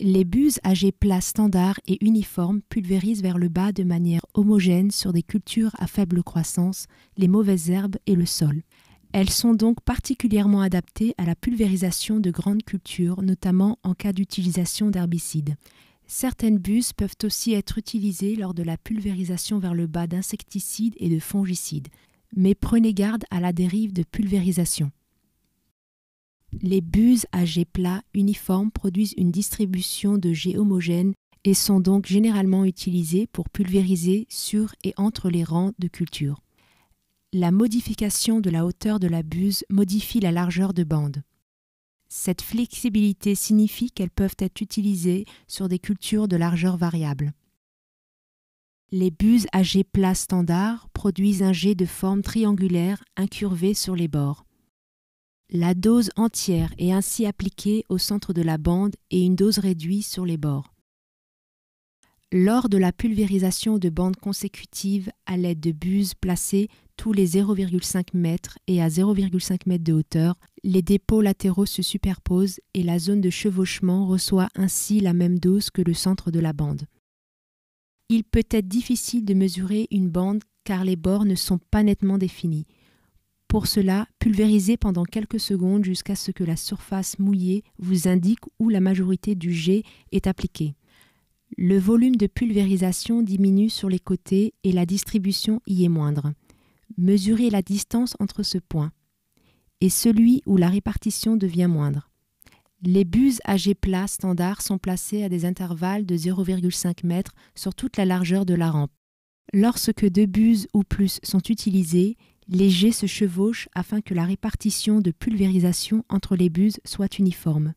les buses à jet plat standard et uniformes pulvérisent vers le bas de manière homogène sur des cultures à faible croissance les mauvaises herbes et le sol. Elles sont donc particulièrement adaptées à la pulvérisation de grandes cultures, notamment en cas d'utilisation d'herbicides. Certaines buses peuvent aussi être utilisées lors de la pulvérisation vers le bas d'insecticides et de fongicides, mais prenez garde à la dérive de pulvérisation les buses à jet plat uniformes produisent une distribution de jets homogènes et sont donc généralement utilisées pour pulvériser sur et entre les rangs de culture. La modification de la hauteur de la buse modifie la largeur de bande. Cette flexibilité signifie qu'elles peuvent être utilisées sur des cultures de largeur variable. Les buses à jet plat standard produisent un jet de forme triangulaire incurvé sur les bords la dose entière est ainsi appliquée au centre de la bande et une dose réduite sur les bords. Lors de la pulvérisation de bandes consécutives à l'aide de buses placées tous les 0,5 mètres et à 0,5 mètres de hauteur, les dépôts latéraux se superposent et la zone de chevauchement reçoit ainsi la même dose que le centre de la bande. Il peut être difficile de mesurer une bande car les bords ne sont pas nettement définis. Pour cela, pulvérisez pendant quelques secondes jusqu'à ce que la surface mouillée vous indique où la majorité du jet est appliquée. Le volume de pulvérisation diminue sur les côtés et la distribution y est moindre. Mesurez la distance entre ce point et celui où la répartition devient moindre. Les buses à jet plat standard sont placées à des intervalles de 0,5 m sur toute la largeur de la rampe. Lorsque deux buses ou plus sont utilisées, Léger se chevauchent afin que la répartition de pulvérisation entre les buses soit uniforme.